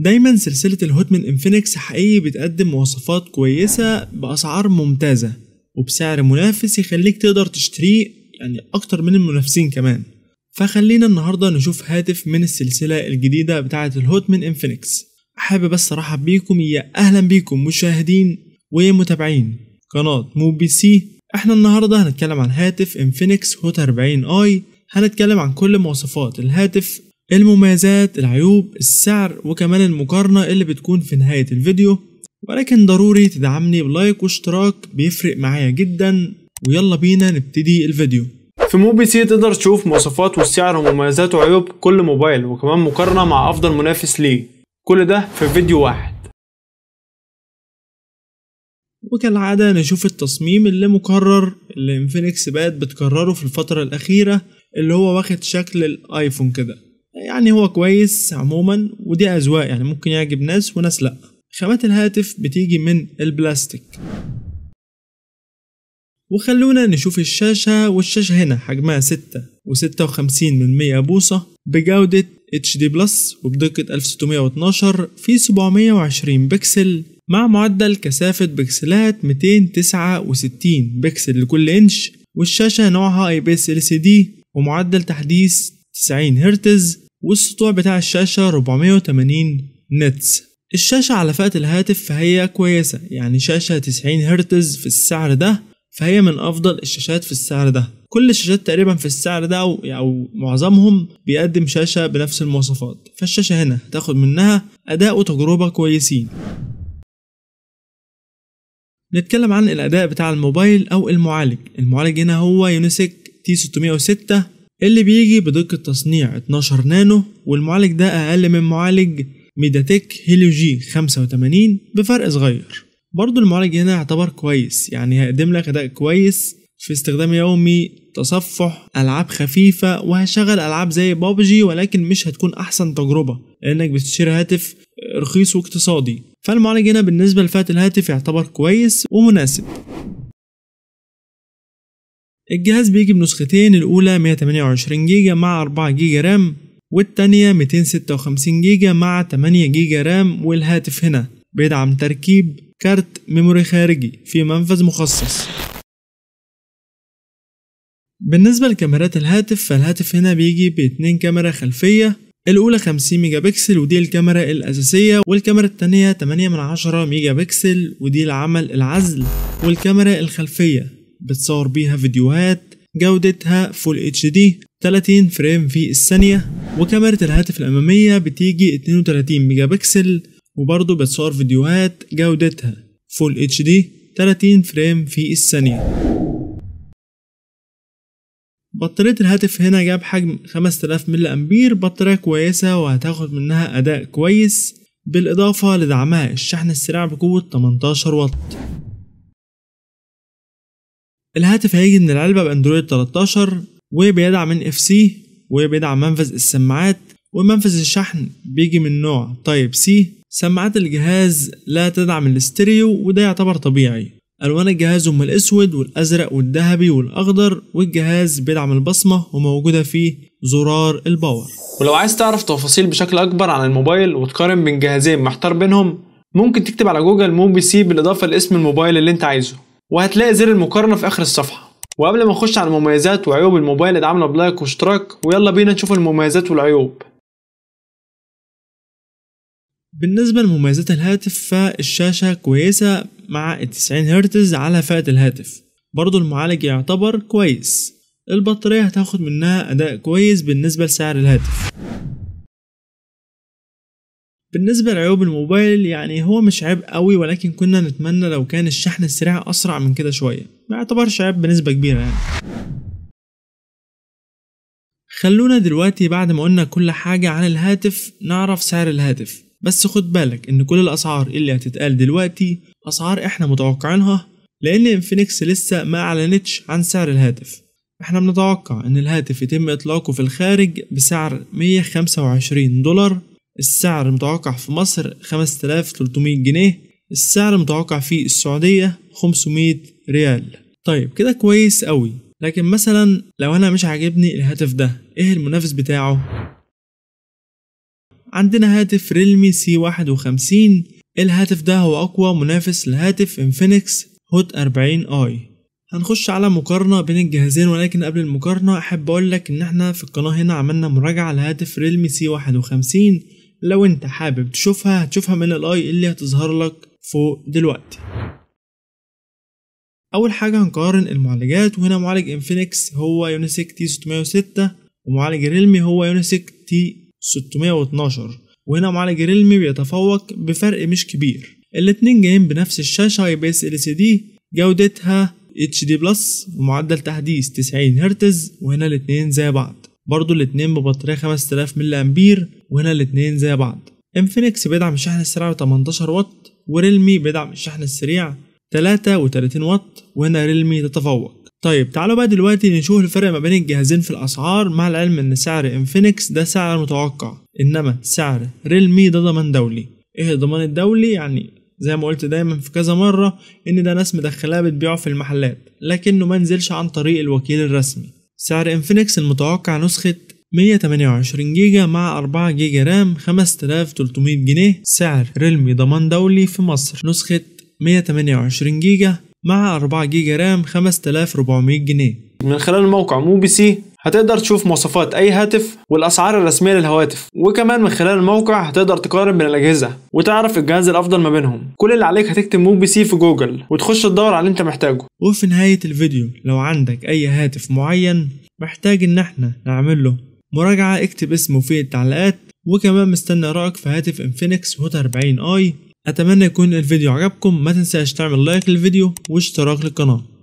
دايما سلسلة الهوت من انفينكس حقيقي بتقدم مواصفات كويسة بأسعار ممتازة وبسعر منافس يخليك تقدر تشتريه يعني أكتر من المنافسين كمان فخلينا النهاردة نشوف هاتف من السلسلة الجديدة بتاعة الهوت من انفينكس حابب بس ارحب بيكم يا اهلا بيكم مشاهدين ومتابعين قناة مو بي سي احنا النهاردة هنتكلم عن هاتف انفينكس هوت 40 اي هنتكلم عن كل مواصفات الهاتف المميزات العيوب السعر وكمان المقارنة اللي بتكون في نهاية الفيديو ولكن ضروري تدعمني بلايك واشتراك بيفرق معايا جدا ويلا بينا نبتدي الفيديو في موبي سي تقدر تشوف مواصفات والسعر ومميزات وعيوب كل موبايل وكمان مقارنة مع أفضل منافس ليه كل ده في فيديو واحد وكالعادة نشوف التصميم اللي مكرر اللي انفينكس بقت بتكرره في الفترة الأخيرة اللي هو واخد شكل الآيفون كده يعني هو كويس عموما ودي أذواق يعني ممكن يعجب ناس وناس لأ خامات الهاتف بتيجي من البلاستيك وخلونا نشوف الشاشة والشاشة هنا حجمها 6 و56 من 100 بوصة بجودة HD بلس وبدقة 1612 في 720 بكسل مع معدل كثافة بكسلات 269 بكسل لكل إنش والشاشة نوعها IPS LCD ومعدل تحديث 90 هرتز والسطوع بتاع الشاشة 480 نتس الشاشة على فئة الهاتف فهي كويسة يعني شاشة 90 هرتز في السعر ده فهي من أفضل الشاشات في السعر ده كل الشاشات تقريبا في السعر ده أو, يعني معظمهم بيقدم شاشة بنفس المواصفات فالشاشة هنا تاخد منها أداء وتجربة كويسين نتكلم عن الأداء بتاع الموبايل أو المعالج المعالج هنا هو يونسك تي 606 اللي بيجي بدقة تصنيع 12 نانو والمعالج ده أقل من معالج ميداتيك هيليو جي 85 بفرق صغير برضو المعالج هنا يعتبر كويس يعني هيقدم لك أداء كويس في استخدام يومي تصفح ألعاب خفيفة وهشغل ألعاب زي بابجي ولكن مش هتكون أحسن تجربة لأنك بتشتري هاتف رخيص واقتصادي فالمعالج هنا بالنسبة لفئة الهاتف يعتبر كويس ومناسب الجهاز بيجي بنسختين الأولى 128 جيجا مع 4 جيجا رام والتانية 256 جيجا مع 8 جيجا رام والهاتف هنا بيدعم تركيب كارت ميموري خارجي في منفذ مخصص بالنسبة لكاميرات الهاتف فالهاتف هنا بيجي باتنين كاميرا خلفية الأولى 50 ميجا بكسل ودي الكاميرا الأساسية والكاميرا التانية 8 من 10 ميجا بكسل ودي العمل العزل والكاميرا الخلفية بتصور بيها فيديوهات جودتها فول اتش دي 30 فريم في الثانية وكاميرا الهاتف الأمامية بتيجي 32 ميجا بكسل وبرضه بتصور فيديوهات جودتها فول اتش دي 30 فريم في الثانية بطارية الهاتف هنا جاب حجم 5000 ملي أمبير بطارية كويسة وهتاخد منها أداء كويس بالإضافة لدعمها الشحن السريع بقوة 18 واط الهاتف هيجي من العلبة باندرويد 13 وبيدعم ان اف سي وبيدعم منفذ السماعات ومنفذ الشحن بيجي من نوع تايب سي سماعات الجهاز لا تدعم الاستريو وده يعتبر طبيعي الوان الجهاز هم الاسود والازرق والذهبي والاخضر والجهاز بيدعم البصمه وموجوده فيه زرار الباور ولو عايز تعرف تفاصيل بشكل اكبر عن الموبايل وتقارن بين جهازين محتار بينهم ممكن تكتب على جوجل موبي سي بالاضافه لاسم الموبايل اللي انت عايزه وهتلاقي زر المقارنة في آخر الصفحة وقبل ما نخش على المميزات وعيوب الموبايل ادعمنا بلايك واشتراك ويلا بينا نشوف المميزات والعيوب بالنسبة لمميزات الهاتف فالشاشة كويسة مع 90 هرتز على فئة الهاتف برضو المعالج يعتبر كويس البطارية هتاخد منها أداء كويس بالنسبة لسعر الهاتف بالنسبة لعيوب الموبايل يعني هو مش عيب قوي ولكن كنا نتمنى لو كان الشحن السريع أسرع من كده شوية ما يعتبرش عيب بنسبة كبيرة يعني خلونا دلوقتي بعد ما قلنا كل حاجة عن الهاتف نعرف سعر الهاتف بس خد بالك ان كل الاسعار اللي هتتقال دلوقتي اسعار احنا متوقعينها لان انفينكس لسه ما اعلنتش عن سعر الهاتف احنا بنتوقع ان الهاتف يتم اطلاقه في الخارج بسعر 125 دولار السعر متوقع في مصر 5300 جنيه السعر متوقع في السعودية 500 ريال طيب كده كويس قوي لكن مثلا لو انا مش عاجبني الهاتف ده ايه المنافس بتاعه عندنا هاتف ريلمي سي 51 الهاتف ده هو اقوى منافس لهاتف انفينكس هوت 40 اي هنخش على مقارنة بين الجهازين ولكن قبل المقارنة احب اقولك ان احنا في القناة هنا عملنا مراجعة لهاتف ريلمي سي 51 لو انت حابب تشوفها هتشوفها من الاي اللي هتظهر لك فوق دلوقتي اول حاجة هنقارن المعالجات وهنا معالج انفينكس هو يونيسك تي 606 ومعالج ريلمي هو يونيسك تي 612 وهنا معالج ريلمي بيتفوق بفرق مش كبير الاتنين جايين بنفس الشاشة اي بي اس ال سي دي جودتها اتش دي بلس ومعدل تحديث 90 هرتز وهنا الاتنين زي بعض برضو الاتنين ببطارية 5000 ملي أمبير وهنا الاتنين زي بعض انفينكس بيدعم الشحن السريع ب 18 واط وريلمي بيدعم الشحن السريع 33 واط وهنا ريلمي تتفوق طيب تعالوا بقى دلوقتي نشوف الفرق ما بين الجهازين في الأسعار مع العلم إن سعر انفينكس ده سعر متوقع إنما سعر ريلمي ده ضمان دولي إيه الضمان الدولي يعني زي ما قلت دايما في كذا مرة إن ده ناس مدخلاه بتبيعه في المحلات لكنه ما نزلش عن طريق الوكيل الرسمي سعر انفينكس المتوقع نسخة 128 جيجا مع 4 جيجا رام 5300 جنيه سعر ريلمي ضمان دولي في مصر نسخة 128 جيجا مع 4 جيجا رام 5400 جنيه من خلال موقع موبيسي هتقدر تشوف مواصفات أي هاتف والأسعار الرسمية للهواتف وكمان من خلال الموقع هتقدر تقارن بين الأجهزة وتعرف الجهاز الأفضل ما بينهم كل اللي عليك هتكتب مو بي سي في جوجل وتخش تدور على اللي أنت محتاجه وفي نهاية الفيديو لو عندك أي هاتف معين محتاج إن احنا نعمل له مراجعة اكتب اسمه في التعليقات وكمان مستني رأيك في هاتف انفينكس هوت 40 اي اتمنى يكون الفيديو عجبكم ما تنساش تعمل لايك للفيديو واشتراك للقناه